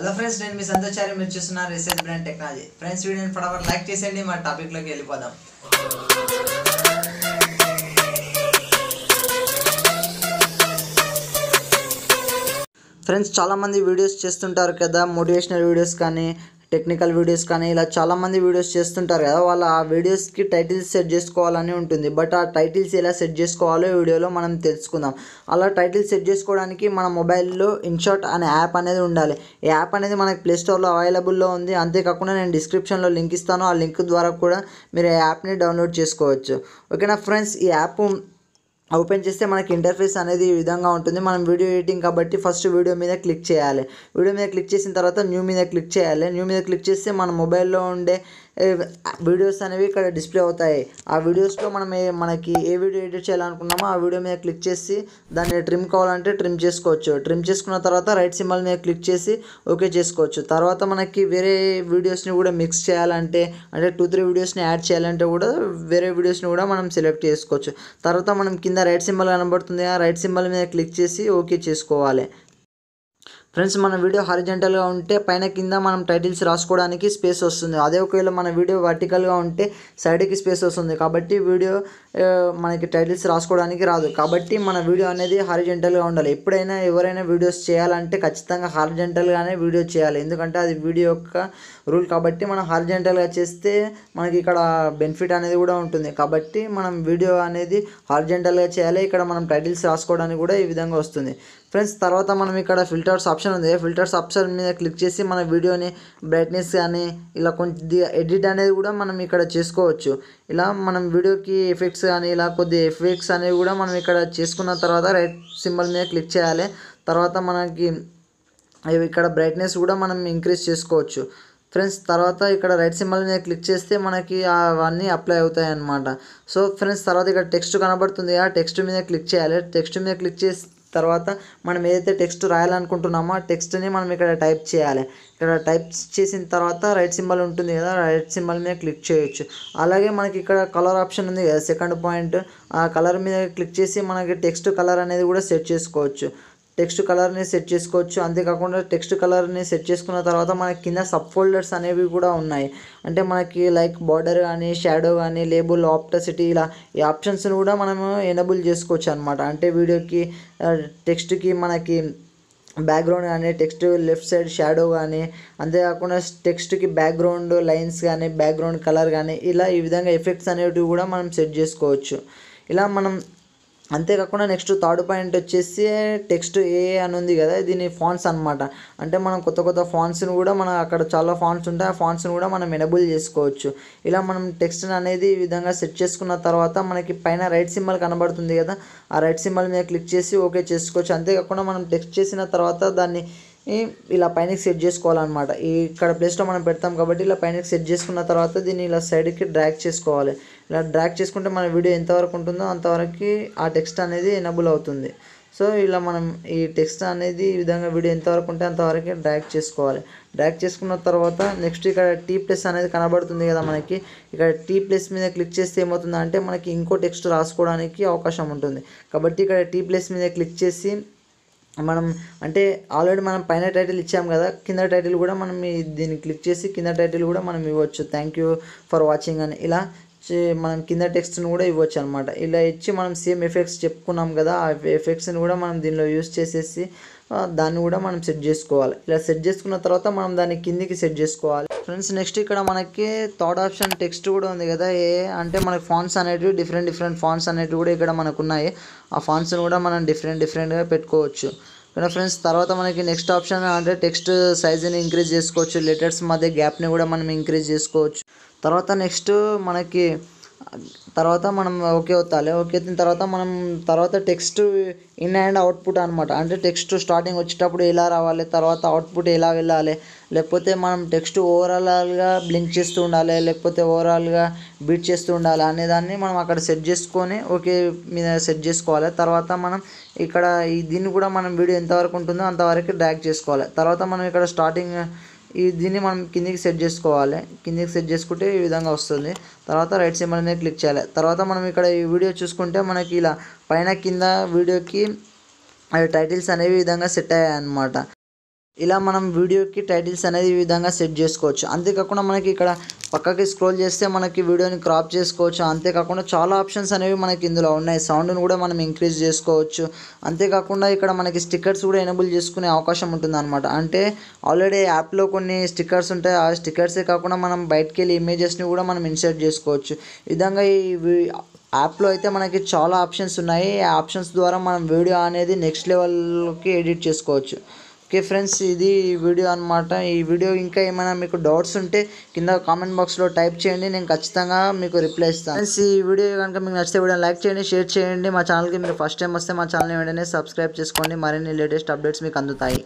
hello friends నేను మీ సంతోచారి మీరు చూస్తున్నారు రీసెర్చ్ బ్రాండ్ టెక్నాలజీ ఫ్రెండ్స్ వీడియోని ఫటాఫట్ లైక్ చేసేయండి మా టాపిక్లోకి వెళ్ళిపోదాం ఫ్రెండ్స్ చాలామంది వీడియోస్ చేస్తుంటారు కదా మోటివేషనల్ వీడియోస్ కానీ టెక్నికల్ వీడియోస్ కానీ ఇలా చాలామంది వీడియోస్ చేస్తుంటారు కదా వాళ్ళు ఆ వీడియోస్కి టైటిల్స్ సెట్ చేసుకోవాలని ఉంటుంది బట్ ఆ టైటిల్స్ ఎలా సెట్ చేసుకోవాలో వీడియోలో మనం తెలుసుకుందాం అలా టైటిల్ సెట్ చేసుకోవడానికి మన మొబైల్లో ఇన్షాట్ అనే యాప్ అనేది ఉండాలి ఈ యాప్ అనేది మనకి ప్లేస్టోర్లో అవైలబుల్లో ఉంది అంతేకాకుండా నేను డిస్క్రిప్షన్లో లింక్ ఇస్తాను ఆ లింక్ ద్వారా కూడా మీరు ఆ యాప్ని డౌన్లోడ్ చేసుకోవచ్చు ఓకేనా ఫ్రెండ్స్ ఈ యాప్ ఓపెన్ చేస్తే మనకి ఇంటర్ఫేస్ అనేది ఈ విధంగా ఉంటుంది మనం వీడియో ఎడిటింగ్ కాబట్టి ఫస్ట్ వీడియో మీద క్లిక్ చేయాలి వీడియో మీద క్లిక్ చేసిన తర్వాత న్యూ మీద క్లిక్ చేయాలి న్యూ మీద క్లిక్ చేస్తే మన మొబైల్లో ఉండే వీడియోస్ అనేవి ఇక్కడ డిస్ప్లే అవుతాయి ఆ వీడియోస్లో మనం ఏ మనకి ఏ వీడియో ఎడిట్ చేయాలనుకున్నామో ఆ వీడియో మీద క్లిక్ చేసి దాన్ని ట్రిమ్ కావాలంటే ట్రిమ్ చేసుకోవచ్చు ట్రిమ్ చేసుకున్న తర్వాత రైట్ సింబల్ మీద క్లిక్ చేసి ఓకే చేసుకోవచ్చు తర్వాత మనకి వేరే వీడియోస్ని కూడా మిక్స్ చేయాలంటే అంటే టూ త్రీ వీడియోస్ని యాడ్ చేయాలంటే కూడా వేరే వీడియోస్ని కూడా మనం సెలెక్ట్ చేసుకోవచ్చు తర్వాత మనం కింద రైట్ సింబల్ కనబడుతుంది ఆ రైట్ సింబల్ మీద క్లిక్ చేసి ఓకే చేసుకోవాలి ఫ్రెండ్స్ మన వీడియో హారిజెంటల్గా ఉంటే పైన కింద మనం టైటిల్స్ రాసుకోవడానికి స్పేస్ వస్తుంది అదే ఒకవేళ మన వీడియో వర్టికల్గా ఉంటే సైడ్కి స్పేస్ వస్తుంది కాబట్టి వీడియో మనకి టైటిల్స్ రాసుకోవడానికి రాదు కాబట్టి మన వీడియో అనేది హారిజెంటల్గా ఉండాలి ఎప్పుడైనా ఎవరైనా వీడియోస్ చేయాలంటే ఖచ్చితంగా హారిజెంటల్గానే వీడియో చేయాలి ఎందుకంటే అది వీడియో యొక్క రూల్ కాబట్టి మనం హారిజెంటల్గా చేస్తే మనకి ఇక్కడ బెనిఫిట్ అనేది కూడా ఉంటుంది కాబట్టి మనం వీడియో అనేది హారిజెంటల్గా చేయాలి ఇక్కడ మనం టైటిల్స్ రాసుకోవడానికి కూడా ఈ విధంగా వస్తుంది ఫ్రెండ్స్ తర్వాత మనం ఇక్కడ ఫిల్టర్స్ ఆప్షన్ ఆప్షన్ ఉంది ఫిల్టర్స్ ఆప్షన్ మీద క్లిక్ చేసి మన వీడియోని బ్రైట్నెస్ కానీ ఇలా కొద్దిగా ఎడిట్ అనేది కూడా మనం ఇక్కడ చేసుకోవచ్చు ఇలా మనం వీడియోకి ఎఫెక్ట్స్ కానీ ఇలా కొద్ది ఎఫెక్ట్స్ అనేవి కూడా మనం ఇక్కడ చేసుకున్న తర్వాత రైట్ సింబల్ మీద క్లిక్ చేయాలి తర్వాత మనకి ఇక్కడ బ్రైట్నెస్ కూడా మనం ఇంక్రీజ్ చేసుకోవచ్చు ఫ్రెండ్స్ తర్వాత ఇక్కడ రైట్ సింబల్ మీద క్లిక్ చేస్తే మనకి అవన్నీ అప్లై అవుతాయి అన్నమాట సో ఫ్రెండ్స్ తర్వాత ఇక్కడ టెక్స్ట్ కనబడుతుంది ఆ టెక్స్ట్ మీద క్లిక్ చేయాలి టెక్స్ట్ మీద క్లిక్ చేసి తర్వాత మనం ఏదైతే టెక్స్ట్ రాయాలనుకుంటున్నామో ఆ టెక్స్ట్ని మనం ఇక్కడ టైప్ చేయాలి ఇక్కడ టైప్ చేసిన తర్వాత రైట్ సింబల్ ఉంటుంది కదా రైట్ సింబల్ మీద క్లిక్ చేయొచ్చు అలాగే మనకి ఇక్కడ కలర్ ఆప్షన్ ఉంది కదా సెకండ్ పాయింట్ ఆ కలర్ మీద క్లిక్ చేసి మనకి టెక్స్ట్ కలర్ అనేది కూడా సెట్ చేసుకోవచ్చు టెక్స్ట్ కలర్ని సెట్ చేసుకోవచ్చు అంతేకాకుండా టెక్స్ట్ కలర్ని సెట్ చేసుకున్న తర్వాత మన కింద సబ్ ఫోల్డర్స్ అనేవి కూడా ఉన్నాయి అంటే మనకి లైక్ బార్డర్ కానీ షాడో కానీ లేబుల్ ఆప్టసిటీ ఇలా ఈ ఆప్షన్స్ని కూడా మనము ఎనబుల్ చేసుకోవచ్చు అనమాట అంటే వీడియోకి టెక్స్ట్కి మనకి బ్యాక్గ్రౌండ్ కానీ టెక్స్ట్ లెఫ్ట్ సైడ్ షాడో కానీ అంతేకాకుండా టెక్స్ట్కి బ్యాక్గ్రౌండ్ లైన్స్ కానీ బ్యాక్గ్రౌండ్ కలర్ కానీ ఇలా ఈ విధంగా ఎఫెక్ట్స్ అనేటివి కూడా మనం సెట్ చేసుకోవచ్చు ఇలా మనం అంతేకాకుండా నెక్స్ట్ థర్డ్ పాయింట్ వచ్చేసి టెక్స్ట్ ఏ అని ఉంది కదా దీని ఫాన్స్ అనమాట అంటే మనం కొత్త కొత్త ఫాన్స్ని కూడా మన అక్కడ చాలా ఫాన్స్ ఉంటాయి ఆ ఫాన్స్ని కూడా మనం ఎనబుల్ చేసుకోవచ్చు ఇలా మనం టెక్స్ట్ అనేది ఈ విధంగా సెట్ చేసుకున్న తర్వాత మనకి పైన రైట్ సింబల్ కనబడుతుంది కదా ఆ రైట్ సింబల్ మీద క్లిక్ చేసి ఓకే చేసుకోవచ్చు అంతేకాకుండా మనం టెక్స్ట్ చేసిన తర్వాత దాన్ని ఇలా పైనకి సెట్ చేసుకోవాలన్నమాట ఇక్కడ ప్లేస్లో మనం పెడతాం కాబట్టి ఇలా పైనకి సెట్ చేసుకున్న తర్వాత దీన్ని ఇలా సైడ్కి డ్రాగ్ చేసుకోవాలి ఇలా డ్రాగ్ చేసుకుంటే మన వీడియో ఎంతవరకు ఉంటుందో అంతవరకు ఆ టెక్స్ట్ అనేది ఎనబుల్ అవుతుంది సో ఇలా మనం ఈ టెక్స్ట్ అనేది ఈ విధంగా వీడియో ఎంతవరకు ఉంటే అంతవరకు డ్రాగ్ చేసుకోవాలి డ్రాగ్ చేసుకున్న తర్వాత నెక్స్ట్ ఇక్కడ టీ ప్లస్ అనేది కనబడుతుంది కదా మనకి ఇక్కడ టీ ప్లస్ మీద క్లిక్ చేస్తే ఏమవుతుందంటే మనకి ఇంకో టెక్స్ట్ రాసుకోవడానికి అవకాశం ఉంటుంది కాబట్టి ఇక్కడ టీ ప్లస్ మీద క్లిక్ చేసి మనం అంటే ఆల్రెడీ మనం పైన టైటిల్ ఇచ్చాం కదా కింద టైటిల్ కూడా మనం దీన్ని క్లిక్ చేసి కింద టైటిల్ కూడా మనం ఇవ్వచ్చు థ్యాంక్ యూ ఫర్ వాచింగ్ అని ఇలా మనం కింద టెక్స్ట్ను కూడా ఇవ్వచ్చు అనమాట ఇలా ఇచ్చి మనం సేమ్ ఎఫెక్ట్స్ చెప్పుకున్నాం కదా ఆ ఎఫెక్ట్స్ని కూడా మనం దీనిలో యూస్ చేసేసి దాన్ని కూడా మనం సెట్ చేసుకోవాలి ఇలా సెట్ చేసుకున్న తర్వాత మనం దాన్ని కిందికి సెట్ చేసుకోవాలి ఫ్రెండ్స్ నెక్స్ట్ ఇక్కడ మనకి థర్డ్ ఆప్షన్ టెక్స్ట్ కూడా ఉంది కదా ఏ అంటే మనకి ఫాన్స్ అనేటివి డిఫరెంట్ డిఫరెంట్ ఫాన్స్ అనేటివి కూడా ఇక్కడ మనకు ఉన్నాయి ఆ ఫాన్స్ని కూడా మనం డిఫరెంట్ డిఫరెంట్గా పెట్టుకోవచ్చు కానీ ఫ్రెండ్స్ తర్వాత మనకి నెక్స్ట్ ఆప్షన్ అంటే టెక్స్ట్ సైజుని ఇంక్రీజ్ చేసుకోవచ్చు లెటర్స్ మధ్య గ్యాప్ని కూడా మనం ఇంక్రీజ్ చేసుకోవచ్చు తర్వాత నెక్స్ట్ మనకి తర్వాత మనం ఓకే ఒత్తాలి ఓకే అయిన తర్వాత మనం తర్వాత టెక్స్ట్ ఇన్ అండ్ అవుట్పుట్ అనమాట అంటే టెక్స్ట్ స్టార్టింగ్ వచ్చేటప్పుడు ఎలా రావాలి తర్వాత అవుట్పుట్ ఎలా వెళ్ళాలి లేకపోతే మనం టెక్స్ట్ ఓవరాల్గా బ్లింక్ చేస్తూ ఉండాలి లేకపోతే ఓవరాల్గా బీట్ చేస్తూ ఉండాలి అనేదాన్ని మనం అక్కడ సెట్ చేసుకొని ఓకే మీద సెట్ చేసుకోవాలి తర్వాత మనం ఇక్కడ దీన్ని కూడా మనం వీడియో ఎంతవరకు ఉంటుందో అంతవరకు డ్రాక్ చేసుకోవాలి తర్వాత మనం ఇక్కడ స్టార్టింగ్ ఈ దీన్ని మనం కిందికి సెట్ చేసుకోవాలి కిందికి సెట్ చేసుకుంటే ఈ విధంగా వస్తుంది తర్వాత రైట్ సింబల్ అనేది క్లిక్ చేయాలి తర్వాత మనం ఇక్కడ ఈ వీడియో చూసుకుంటే మనకి ఇలా పైన కింద వీడియోకి టైటిల్స్ అనేవి ఈ విధంగా సెట్ అయ్యాయి అన్నమాట ఇలా మనం వీడియోకి టైటిల్స్ అనేది ఈ విధంగా సెట్ చేసుకోవచ్చు అంతేకాకుండా మనకి ఇక్కడ పక్కకి స్క్రోల్ చేస్తే మనకి వీడియోని క్రాప్ చేసుకోవచ్చు అంతేకాకుండా చాలా ఆప్షన్స్ అనేవి మనకి ఇందులో ఉన్నాయి సౌండ్ని కూడా మనం ఇంక్రీజ్ చేసుకోవచ్చు అంతేకాకుండా ఇక్కడ మనకి స్టిక్కర్స్ కూడా ఎనబుల్ చేసుకునే అవకాశం ఉంటుందన్నమాట అంటే ఆల్రెడీ యాప్లో కొన్ని స్టిక్కర్స్ ఉంటాయి ఆ స్టిక్కర్సే కాకుండా మనం బయటకు వెళ్ళి ఇమేజెస్ని కూడా మనం ఇన్సర్ట్ చేసుకోవచ్చు విధంగా ఈ యాప్లో అయితే మనకి చాలా ఆప్షన్స్ ఉన్నాయి ఆ ఆప్షన్స్ ద్వారా మనం వీడియో అనేది నెక్స్ట్ లెవెల్కి ఎడిట్ చేసుకోవచ్చు ఓకే ఫ్రెండ్స్ ఇది వీడియో అనమాట ఈ వీడియో ఇంకా ఏమైనా మీకు డౌట్స్ ఉంటే కింద కామెంట్ బాక్స్లో టైప్ చేయండి నేను ఖచ్చితంగా మీకు రిప్లై ఇస్తాను ఫ్రెండ్స్ ఈ వీడియో కనుక మీకు నచ్చితే వీడియో లైక్ చేయండి షేర్ చేయండి మా ఛానల్కి మీరు ఫస్ట్ టైం వస్తే మా ఛానల్ని వెంటనే సబ్స్క్రైబ్ చేసుకోండి మరిన్ని లేటెస్ట్ అప్డేట్స్ మీకు అందుతాయి